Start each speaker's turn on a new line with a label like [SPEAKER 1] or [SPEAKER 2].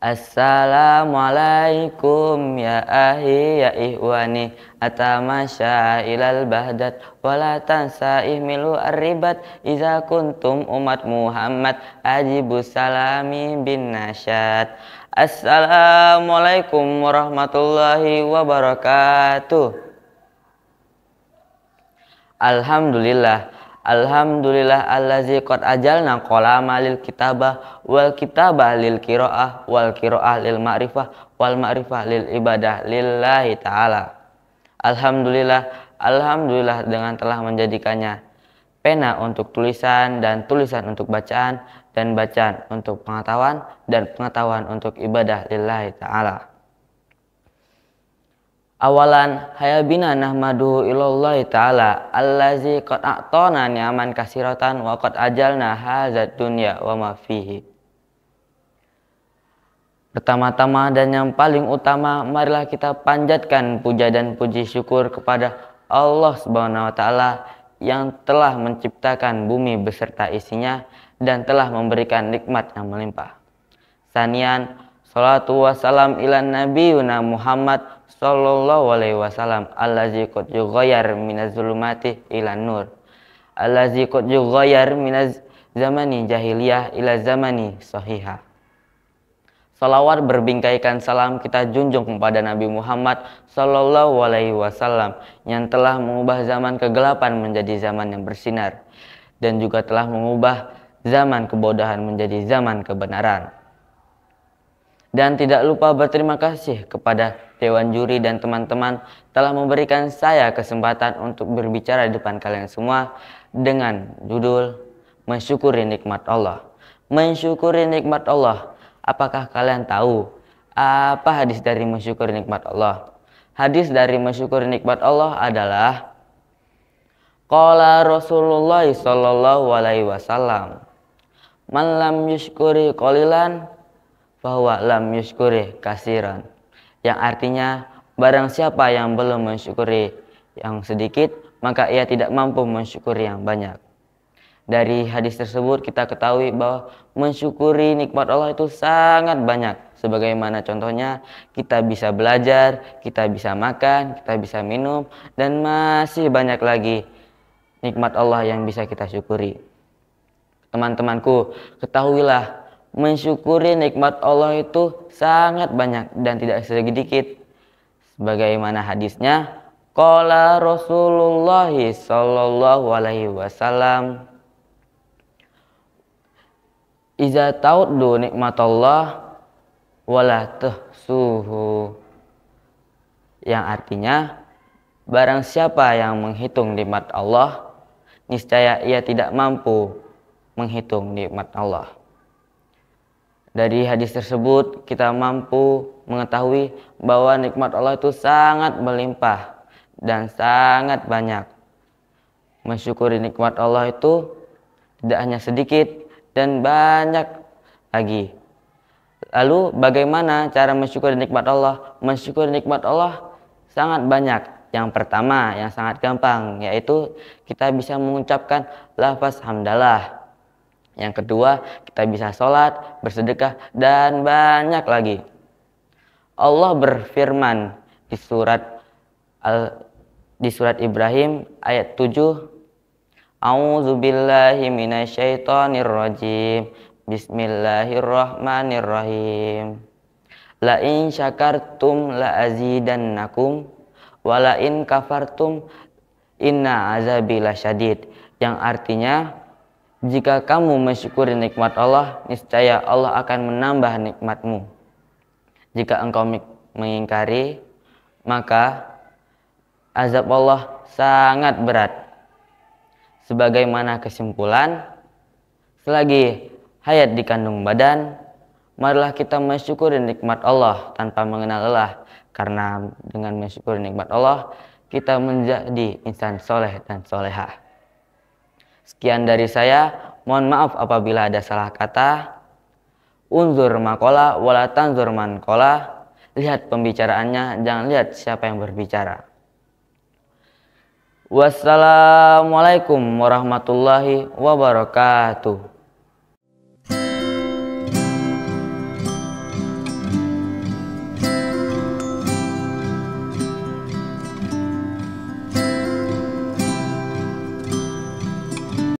[SPEAKER 1] Assalamualaikum ya ahi ya ihwani Atamasya ilal bahdat Wala tansa ihmilu arribat Iza kuntum umat Muhammad Ajibu salami bin nasyad Assalamualaikum warahmatullahi wabarakatuh Alhamdulillah Alhamdulillah allazi qad ajalna qolama lil kitabah wal kitabah lil qiraah wal qiraah lil ma'rifah wal ma'rifah lil ibadah lillahi ta'ala. Alhamdulillah, alhamdulillah dengan telah menjadikannya pena untuk tulisan dan tulisan untuk bacaan dan bacaan untuk pengetahuan dan pengetahuan untuk ibadah lillahi ta'ala. Awalan hayabina nahmadu ilallahi ta'ala Allazi qad a'tana ni'aman kasiratan wa qad ajalna hazad dunya wa ma fihi Pertama-tama dan yang paling utama marilah kita panjatkan puja dan puji syukur kepada Allah Subhanahu wa taala yang telah menciptakan bumi beserta isinya dan telah memberikan nikmat yang melimpah. Sanian Salatu wassalam ila nabiyuna Muhammad sallallahu alaihi wasallam allazi qad yughayyar minaz zulumati ila nur allazi qad yughayyar minaz zamani jahiliyah ila zamani sahiha Salawat berbingkaikan salam kita junjung kepada Nabi Muhammad Sallallahu Alaihi Wasallam yang telah mengubah zaman kegelapan menjadi zaman yang bersinar dan juga telah mengubah zaman kebodohan menjadi zaman kebenaran. Dan tidak lupa berterima kasih kepada Dewan Juri dan teman-teman telah memberikan saya kesempatan untuk berbicara di depan kalian semua dengan judul Mensyukuri Nikmat Allah. Mensyukuri Nikmat Allah. Apakah kalian tahu apa hadis dari mensyukuri nikmat Allah? Hadis dari mensyukuri nikmat Allah adalah Qala Rasulullah sallallahu alaihi wasallam Man lam kolilan bahwa lam yuskuri kasiran yang artinya barang siapa yang belum mensyukuri yang sedikit maka ia tidak mampu mensyukuri yang banyak dari hadis tersebut kita ketahui bahwa mensyukuri nikmat Allah itu sangat banyak sebagaimana contohnya kita bisa belajar kita bisa makan kita bisa minum dan masih banyak lagi nikmat Allah yang bisa kita syukuri teman-temanku ketahuilah mensyukuri nikmat Allah itu sangat banyak dan tidak sedikit. Sebagaimana hadisnya, "Kala Rasulullah sallallahu alaihi wasallam Iza nikmat Allah, walatuh suhu." yang artinya barang siapa yang menghitung nikmat Allah niscaya ia tidak mampu menghitung nikmat Allah dari hadis tersebut kita mampu mengetahui bahwa nikmat Allah itu sangat melimpah dan sangat banyak. Mensyukuri nikmat Allah itu tidak hanya sedikit dan banyak lagi. Lalu bagaimana cara mensyukuri nikmat Allah? Mensyukuri nikmat Allah sangat banyak. Yang pertama yang sangat gampang yaitu kita bisa mengucapkan lafaz hamdalah. Yang kedua, kita bisa sholat, bersedekah, dan banyak lagi. Allah berfirman di surat Al di surat Ibrahim ayat 7 A'udzubillahi minasyaitonirrajim Bismillahirrahmanirrahim La in syakartum la azidannakum wa la in kafartum inna azabi lasyadid yang artinya jika kamu mensyukuri nikmat Allah, niscaya Allah akan menambah nikmatmu. Jika engkau mengingkari, maka azab Allah sangat berat. Sebagaimana kesimpulan, selagi hayat di kandung badan, marilah kita mensyukuri nikmat Allah tanpa mengenal lelah, karena dengan mensyukuri nikmat Allah, kita menjadi insan soleh dan solehah. Sekian dari saya, mohon maaf apabila ada salah kata. Unzur makola, walatan zurman kola. Lihat pembicaraannya, jangan lihat siapa yang berbicara. Wassalamualaikum warahmatullahi wabarakatuh.